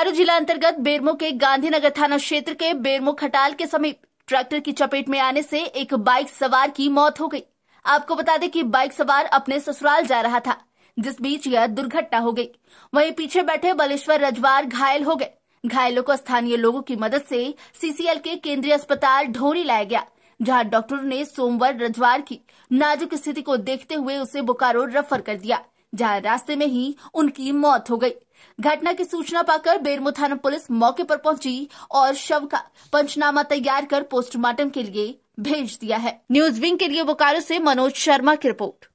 बोकारो जिला अंतर्गत बेरमो के गांधीनगर थाना क्षेत्र के बेरमो खटाल के समीप ट्रैक्टर की चपेट में आने से एक बाइक सवार की मौत हो गई आपको बता दें कि बाइक सवार अपने ससुराल जा रहा था जिस बीच यह दुर्घटना हो गई वहीं पीछे बैठे बलेश्वर रजवार घायल हो गए घायलों को स्थानीय लोगों की मदद से सीसीएल के केंद्रीय अस्पताल ढोरी लाया गया जहां डॉक्टरों ने सोमवार रजवार की नाजुक स्थिति को देखते हुए उसे बोकारो रेफर कर दिया जहां रास्ते में ही उनकी मौत हो गई घटना की सूचना पाकर बेरमो थाना पुलिस मौके पर पहुंची और शव का पंचनामा तैयार कर पोस्टमार्टम के लिए भेज दिया है न्यूज विंग के लिए बोकारो से मनोज शर्मा की रिपोर्ट